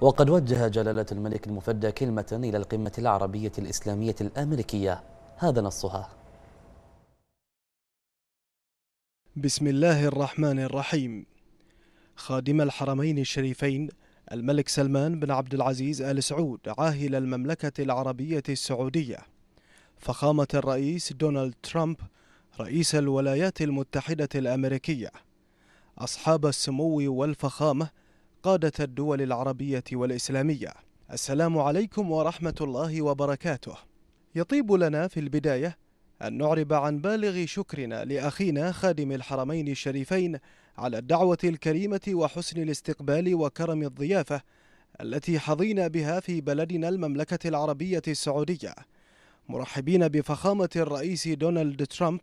وقد وجه جلالة الملك المفدى كلمة إلى القمة العربية الإسلامية الأمريكية هذا نصها بسم الله الرحمن الرحيم خادم الحرمين الشريفين الملك سلمان بن عبد العزيز آل سعود عاهل المملكة العربية السعودية فخامة الرئيس دونالد ترامب رئيس الولايات المتحدة الأمريكية أصحاب السمو والفخامة قادة الدول العربية والإسلامية السلام عليكم ورحمة الله وبركاته يطيب لنا في البداية أن نعرب عن بالغ شكرنا لأخينا خادم الحرمين الشريفين على الدعوة الكريمة وحسن الاستقبال وكرم الضيافة التي حظينا بها في بلدنا المملكة العربية السعودية مرحبين بفخامة الرئيس دونالد ترامب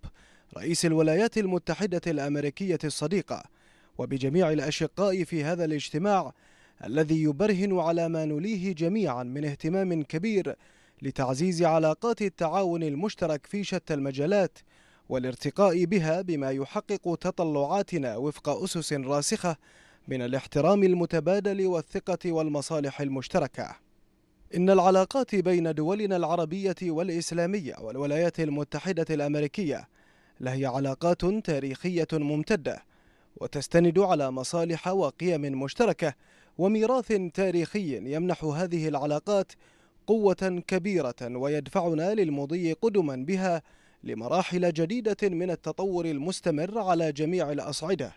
رئيس الولايات المتحدة الأمريكية الصديقة وبجميع الأشقاء في هذا الاجتماع الذي يبرهن على ما نليه جميعا من اهتمام كبير لتعزيز علاقات التعاون المشترك في شتى المجالات والارتقاء بها بما يحقق تطلعاتنا وفق أسس راسخة من الاحترام المتبادل والثقة والمصالح المشتركة إن العلاقات بين دولنا العربية والإسلامية والولايات المتحدة الأمريكية لهي علاقات تاريخية ممتدة وتستند على مصالح وقيم مشتركة وميراث تاريخي يمنح هذه العلاقات قوة كبيرة ويدفعنا للمضي قدما بها لمراحل جديدة من التطور المستمر على جميع الأصعدة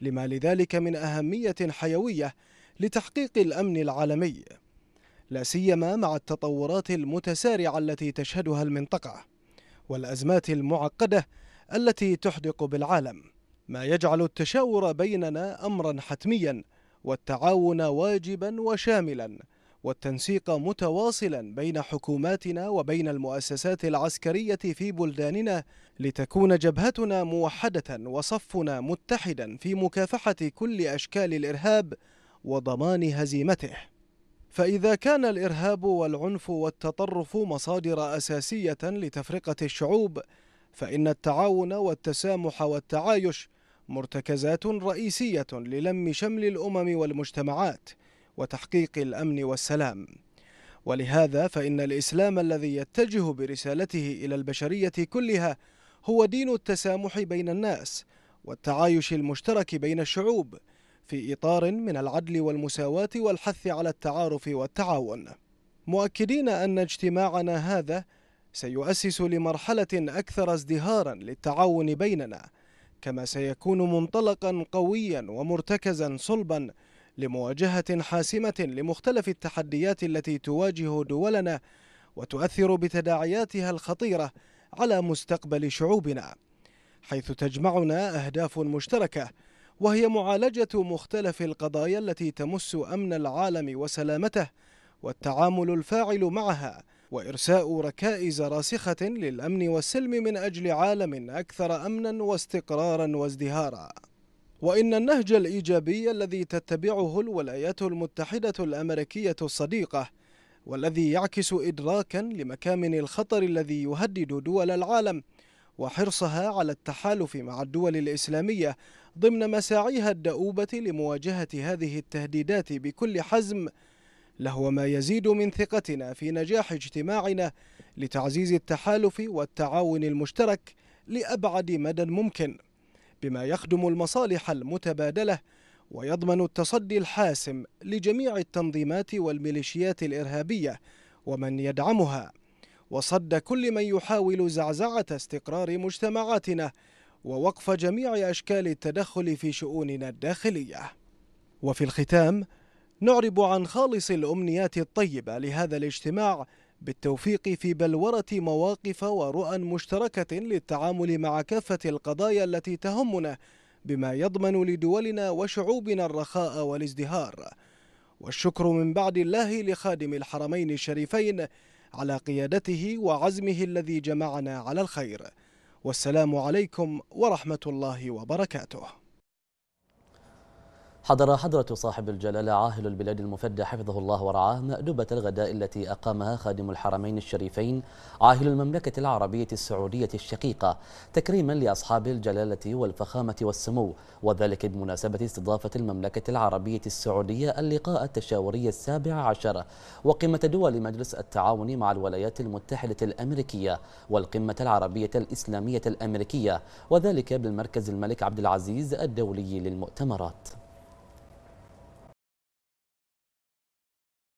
لما لذلك من أهمية حيوية لتحقيق الأمن العالمي لا سيما مع التطورات المتسارعة التي تشهدها المنطقة والأزمات المعقدة التي تحدق بالعالم ما يجعل التشاور بيننا أمرا حتميا والتعاون واجبا وشاملا والتنسيق متواصلا بين حكوماتنا وبين المؤسسات العسكرية في بلداننا لتكون جبهتنا موحدة وصفنا متحدا في مكافحة كل أشكال الإرهاب وضمان هزيمته فإذا كان الإرهاب والعنف والتطرف مصادر أساسية لتفرقة الشعوب فإن التعاون والتسامح والتعايش مرتكزات رئيسية للم شمل الأمم والمجتمعات وتحقيق الأمن والسلام ولهذا فإن الإسلام الذي يتجه برسالته إلى البشرية كلها هو دين التسامح بين الناس والتعايش المشترك بين الشعوب في إطار من العدل والمساواة والحث على التعارف والتعاون مؤكدين أن اجتماعنا هذا سيؤسس لمرحلة أكثر ازدهارا للتعاون بيننا كما سيكون منطلقا قويا ومرتكزا صلبا لمواجهة حاسمة لمختلف التحديات التي تواجه دولنا وتؤثر بتداعياتها الخطيرة على مستقبل شعوبنا حيث تجمعنا أهداف مشتركة وهي معالجة مختلف القضايا التي تمس أمن العالم وسلامته والتعامل الفاعل معها وإرساء ركائز راسخة للأمن والسلم من أجل عالم أكثر أمنا واستقرارا وازدهارا وإن النهج الإيجابي الذي تتبعه الولايات المتحدة الأمريكية الصديقة والذي يعكس إدراكا لمكامن الخطر الذي يهدد دول العالم وحرصها على التحالف مع الدول الإسلامية ضمن مساعيها الدؤوبة لمواجهة هذه التهديدات بكل حزم لهو ما يزيد من ثقتنا في نجاح اجتماعنا لتعزيز التحالف والتعاون المشترك لأبعد مدى ممكن بما يخدم المصالح المتبادلة ويضمن التصدي الحاسم لجميع التنظيمات والميليشيات الإرهابية ومن يدعمها وصد كل من يحاول زعزعة استقرار مجتمعاتنا ووقف جميع أشكال التدخل في شؤوننا الداخلية وفي الختام نعرب عن خالص الأمنيات الطيبة لهذا الاجتماع بالتوفيق في بلورة مواقف ورؤى مشتركة للتعامل مع كافة القضايا التي تهمنا بما يضمن لدولنا وشعوبنا الرخاء والازدهار والشكر من بعد الله لخادم الحرمين الشريفين على قيادته وعزمه الذي جمعنا على الخير والسلام عليكم ورحمة الله وبركاته حضر حضرة صاحب الجلالة عاهل البلاد المفدى حفظه الله ورعاه مأدبة الغداء التي أقامها خادم الحرمين الشريفين عاهل المملكة العربية السعودية الشقيقة تكريما لأصحاب الجلالة والفخامة والسمو وذلك بمناسبة استضافة المملكة العربية السعودية اللقاء التشاوري السابع عشر وقمة دول مجلس التعاون مع الولايات المتحدة الأمريكية والقمة العربية الإسلامية الأمريكية وذلك بالمركز الملك عبد العزيز الدولي للمؤتمرات